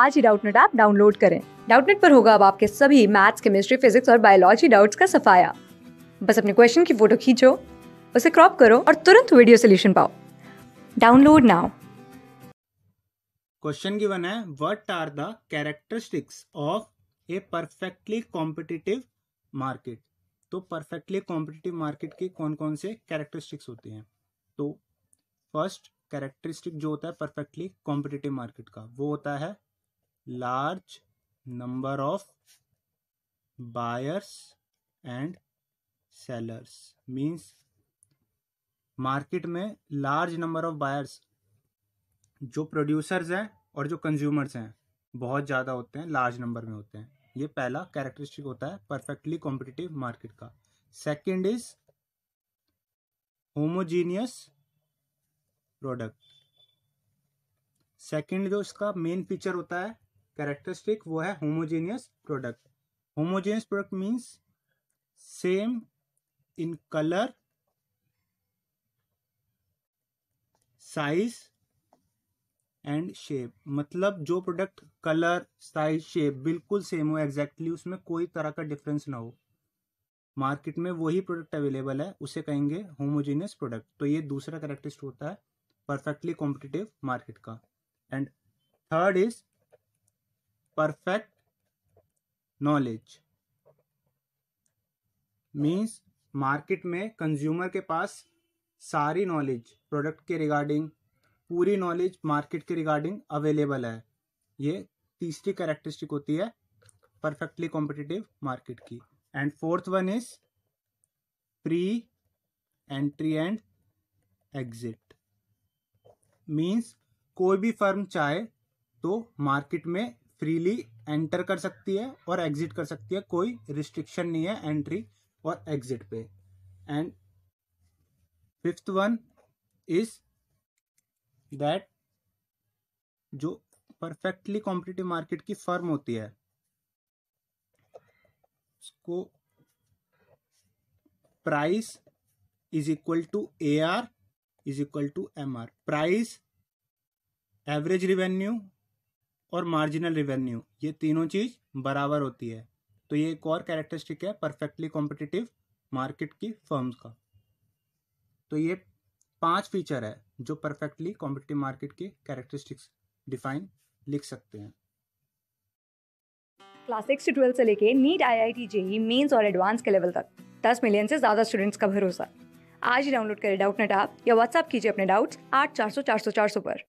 आज ही Doubtnut app download करें डाउटनेट पर होगा अब आपके सभी मैथ्स केमिस्ट्री फिजिक्स और बायोलॉजी डाउट्स का सफाया बस अपने क्वेश्चन की फोटो खींचो उसे क्रॉप करो और तुरंत वीडियो सोल्यूशन पाओ डाउनलोड नाउ क्वेश्चन गिवन है what are the characteristics of a perfectly competitive market तो परफेक्टली कॉम्पिटिटिव मार्केट के कौन कौन से कैरेक्टरिस्टिक्स होते हैं तो फर्स्ट कैरेक्टरिस्टिक जो होता है परफेक्टली कॉम्पिटिटिव मार्केट का वो होता है large number of buyers and sellers means market में लार्ज नंबर ऑफ बायर्स जो प्रोड्यूसर्स हैं और जो कंज्यूमर्स हैं बहुत ज़्यादा होते हैं लार्ज नंबर में होते हैं ये पहला कैरेक्टरिस्टिक होता है परफेक्टली कॉम्पिटिटिव मार्केट का second is homogeneous product second जो इसका मेन फीचर होता है कैरेक्टरिस्टिक वो है homogeneous product homogeneous product means same in colour size and shape मतलब जो प्रोडक्ट कलर साइज शेप बिल्कुल सेम हो एग्जैक्टली उसमें कोई तरह का डिफरेंस ना हो मार्केट में वही प्रोडक्ट अवेलेबल है उसे कहेंगे होमोजेनियस प्रोडक्ट तो ये दूसरा करेक्टिस्ट होता है परफेक्टली कॉम्पिटिटिव मार्केट का and third is perfect knowledge means market में कंज्यूमर के पास सारी नॉलेज प्रोडक्ट के रिगार्डिंग पूरी नॉलेज मार्केट के रिगार्डिंग अवेलेबल है ये तीसरी कैरेक्टरिस्टिक होती है परफेक्टली कॉम्पिटेटिव मार्केट की and fourth one is free entry and exit means कोई भी फर्म चाहे तो मार्केट में फ्रीली एंटर कर सकती है और एग्जिट कर सकती है कोई रिस्ट्रिक्शन नहीं है एंट्री और एग्जिट पे and fifth one is that जो परफेक्टली कॉम्पिटेटिव मार्केट की फर्म होती है उसको price is equal to A R is equal to M R price average revenue और मार्जिनल रिवेन्यू ये तीनों चीज़ बराबर होती है तो ये एक और कैरेक्टरिस्टिक है परफेक्टली कॉम्पिटिटिव मार्केट की फर्म्स का तो ये पांच फीचर है जो परफेक्टली कॉम्पिटिटिव मार्केट की कैरेक्टरिस्टिक्स डिफाइन लिख सकते हैं क्लास सिक्स से ट्वेल्थ से लेके NEET I I T JEE mains और एडवांस के लेवल तक दस मिलियन से ज़्यादा स्टूडेंट्स का भरोसा आज ही डाउनलोड करें डाउट नेट आप या व्हाट्सएप कीजिए अपने डाउट्स आठ चार सौ चार सौ चार सौ पर